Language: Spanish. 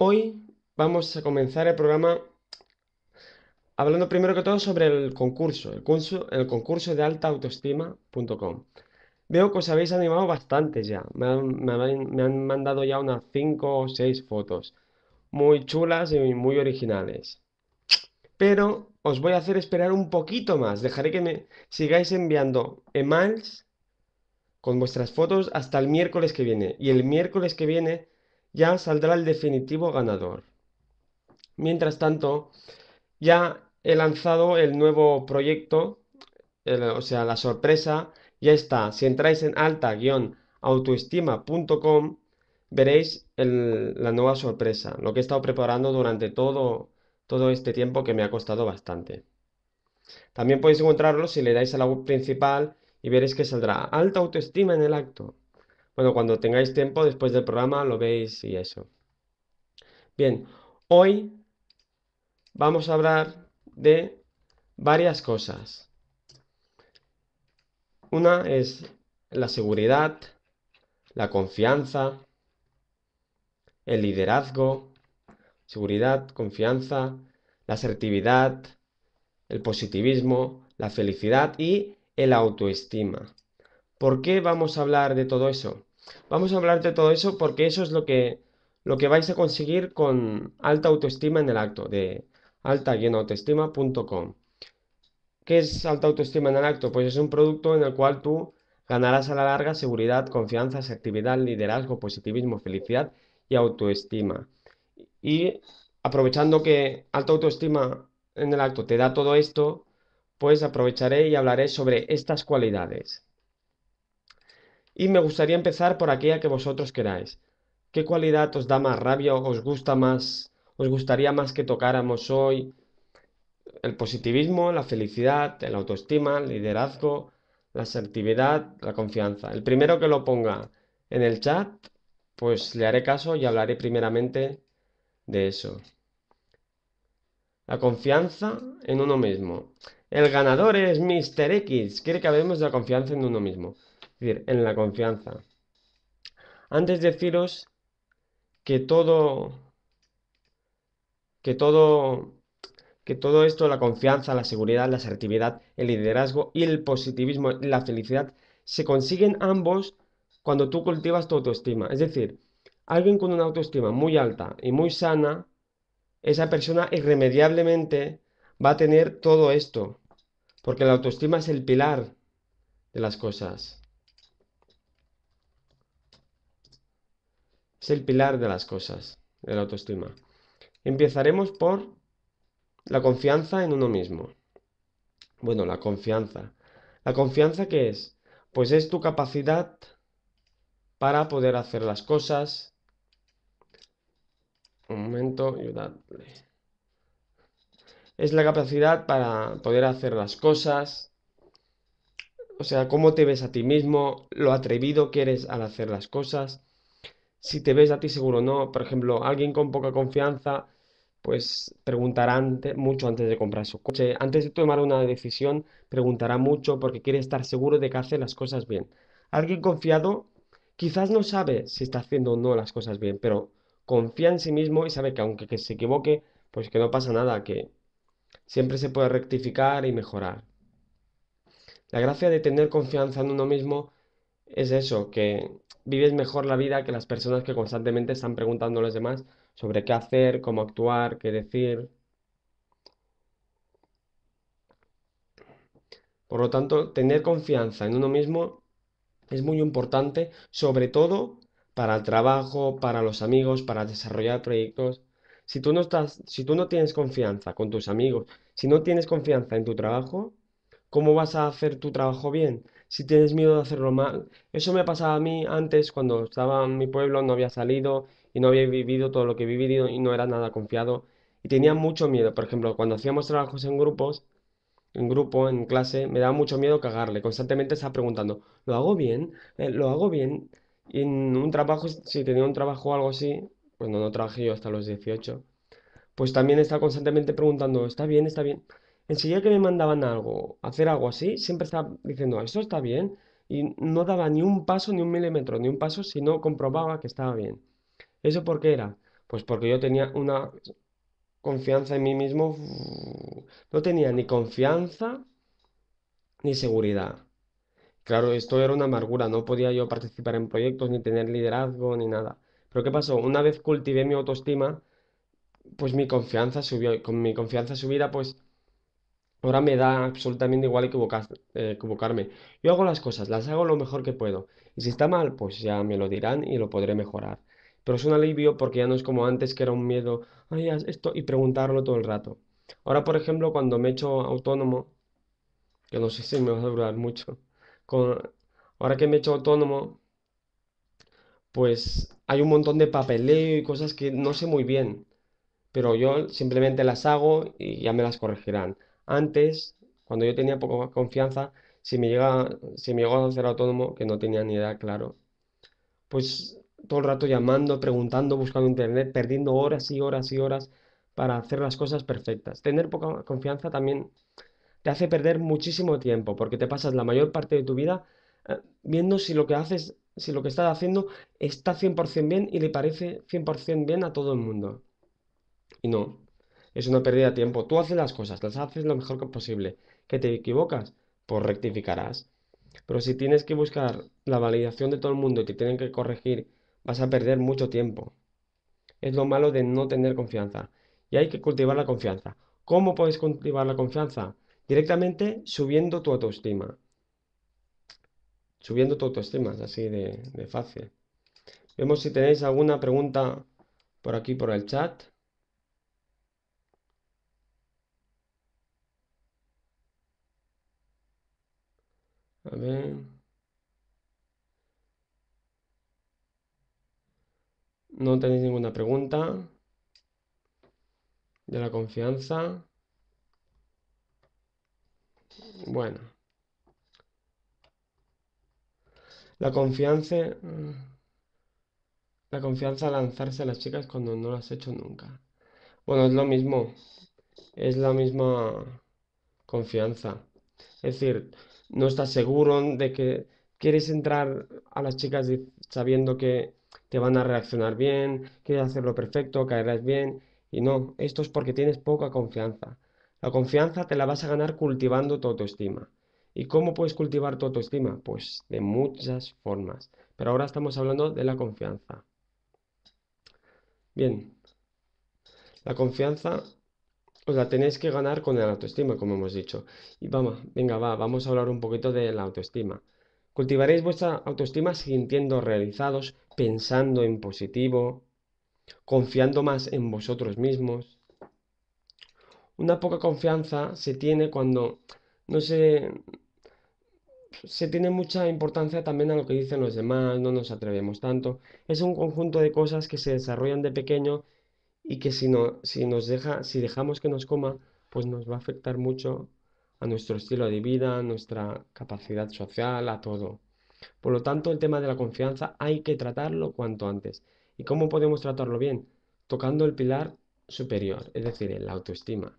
Hoy vamos a comenzar el programa hablando primero que todo sobre el concurso, el concurso, de alta autoestima.com Veo que os habéis animado bastante ya. Me han, me han mandado ya unas 5 o 6 fotos. Muy chulas y muy originales. Pero os voy a hacer esperar un poquito más. Dejaré que me sigáis enviando emails con vuestras fotos hasta el miércoles que viene. Y el miércoles que viene ya saldrá el definitivo ganador. Mientras tanto, ya he lanzado el nuevo proyecto, o sea, la sorpresa, ya está. Si entráis en alta-autoestima.com, veréis la nueva sorpresa, lo que he estado preparando durante todo, todo este tiempo que me ha costado bastante. También podéis encontrarlo si le dais a la web principal y veréis que saldrá alta autoestima en el acto. Bueno, cuando tengáis tiempo después del programa lo veis y eso. Bien, hoy vamos a hablar de varias cosas. Una es la seguridad, la confianza, el liderazgo, seguridad, confianza, la asertividad, el positivismo, la felicidad y el autoestima. ¿Por qué vamos a hablar de todo eso? Vamos a hablar de todo eso porque eso es lo que, lo que vais a conseguir con alta autoestima en el acto, de alta-autoestima.com. ¿Qué es alta autoestima en el acto? Pues es un producto en el cual tú ganarás a la larga seguridad, confianza, actividad, liderazgo, positivismo, felicidad y autoestima. Y aprovechando que alta autoestima en el acto te da todo esto, pues aprovecharé y hablaré sobre estas cualidades. Y me gustaría empezar por aquella que vosotros queráis. ¿Qué cualidad os da más rabia o os gusta más? ¿Os gustaría más que tocáramos hoy? El positivismo, la felicidad, el autoestima, el liderazgo, la asertividad, la confianza. El primero que lo ponga en el chat, pues le haré caso y hablaré primeramente de eso. La confianza en uno mismo. El ganador es Mr. X. Quiere que hablemos de la confianza en uno mismo es decir, en la confianza. Antes de deciros que todo, que todo, que todo esto, la confianza, la seguridad, la asertividad, el liderazgo y el positivismo, la felicidad, se consiguen ambos cuando tú cultivas tu autoestima. Es decir, alguien con una autoestima muy alta y muy sana, esa persona irremediablemente va a tener todo esto, porque la autoestima es el pilar de las cosas. el pilar de las cosas, de la autoestima. Empezaremos por la confianza en uno mismo. Bueno, la confianza. ¿La confianza qué es? Pues es tu capacidad para poder hacer las cosas. Un momento, ayudadle. Es la capacidad para poder hacer las cosas. O sea, cómo te ves a ti mismo, lo atrevido que eres al hacer las cosas, si te ves a ti seguro o no. Por ejemplo, alguien con poca confianza, pues preguntará mucho antes de comprar su coche. Antes de tomar una decisión, preguntará mucho porque quiere estar seguro de que hace las cosas bien. Alguien confiado quizás no sabe si está haciendo o no las cosas bien, pero confía en sí mismo y sabe que aunque se equivoque, pues que no pasa nada, que siempre se puede rectificar y mejorar. La gracia de tener confianza en uno mismo es eso, que vives mejor la vida que las personas que constantemente están preguntando a los demás sobre qué hacer, cómo actuar, qué decir. Por lo tanto, tener confianza en uno mismo es muy importante, sobre todo para el trabajo, para los amigos, para desarrollar proyectos. Si tú no estás, si tú no tienes confianza con tus amigos, si no tienes confianza en tu trabajo, ¿Cómo vas a hacer tu trabajo bien? Si tienes miedo de hacerlo mal. Eso me pasaba a mí antes cuando estaba en mi pueblo, no había salido y no había vivido todo lo que he vivido y no era nada confiado. Y tenía mucho miedo. Por ejemplo, cuando hacíamos trabajos en grupos, en grupo, en clase, me daba mucho miedo cagarle. Constantemente estaba preguntando, ¿lo hago bien? Eh, ¿Lo hago bien? Y en un trabajo, si tenía un trabajo o algo así, cuando no trabajé yo hasta los 18, pues también estaba constantemente preguntando, ¿está bien? ¿Está bien? enseguida que me mandaban algo, hacer algo así, siempre estaba diciendo, ah, esto está bien, y no daba ni un paso, ni un milímetro, ni un paso si no comprobaba que estaba bien. ¿Eso por qué era? Pues porque yo tenía una confianza en mí mismo, no tenía ni confianza ni seguridad. Claro, esto era una amargura, no podía yo participar en proyectos, ni tener liderazgo, ni nada. Pero ¿qué pasó? Una vez cultivé mi autoestima, pues mi confianza subió, con mi confianza subida, pues Ahora me da absolutamente igual eh, equivocarme. Yo hago las cosas, las hago lo mejor que puedo. Y si está mal, pues ya me lo dirán y lo podré mejorar. Pero es un alivio porque ya no es como antes que era un miedo, esto y preguntarlo todo el rato. Ahora, por ejemplo, cuando me he hecho autónomo, que no sé si me va a durar mucho, con, ahora que me he hecho autónomo, pues hay un montón de papeleo y cosas que no sé muy bien. Pero yo simplemente las hago y ya me las corregirán. Antes, cuando yo tenía poca confianza, si me, llega, si llegó a ser autónomo, que no tenía ni idea, claro, pues todo el rato llamando, preguntando, buscando internet, perdiendo horas y horas y horas para hacer las cosas perfectas. Tener poca confianza también te hace perder muchísimo tiempo, porque te pasas la mayor parte de tu vida eh, viendo si lo que haces, si lo que estás haciendo está 100% bien y le parece 100% bien a todo el mundo. Y no, es una pérdida de tiempo. Tú haces las cosas, las haces lo mejor que posible. ¿Que te equivocas? Pues rectificarás. Pero si tienes que buscar la validación de todo el mundo y te tienen que corregir, vas a perder mucho tiempo. Es lo malo de no tener confianza. Y hay que cultivar la confianza. ¿Cómo puedes cultivar la confianza? Directamente subiendo tu autoestima. Subiendo tu autoestima, es así de, de fácil. Vemos si tenéis alguna pregunta por aquí, por el chat. No tenéis ninguna pregunta. De la confianza. Bueno. La confianza. Mm, la confianza a lanzarse a las chicas cuando no lo has hecho nunca. Bueno, es lo mismo. Es la misma confianza. Es decir, no estás seguro de que quieres entrar a las chicas sabiendo que te van a reaccionar bien, quieres hacerlo perfecto, caerás bien. Y no, esto es porque tienes poca confianza. La confianza te la vas a ganar cultivando tu autoestima. ¿Y cómo puedes cultivar tu autoestima? Pues de muchas formas. Pero ahora estamos hablando de la confianza. Bien, la confianza os pues la tenéis que ganar con el autoestima, como hemos dicho. Y vamos, venga, va, vamos a hablar un poquito de la autoestima. Cultivaréis vuestra autoestima sintiendo realizados, pensando en positivo, confiando más en vosotros mismos. Una poca confianza se tiene cuando no se se tiene mucha importancia también a lo que dicen los demás, no nos atrevemos tanto. Es un conjunto de cosas que se desarrollan de pequeño y que si, no, si, nos deja, si dejamos que nos coma, pues nos va a afectar mucho a nuestro estilo de vida, a nuestra capacidad social, a todo. Por lo tanto, el tema de la confianza hay que tratarlo cuanto antes. ¿Y cómo podemos tratarlo bien? Tocando el pilar superior, es decir, la autoestima.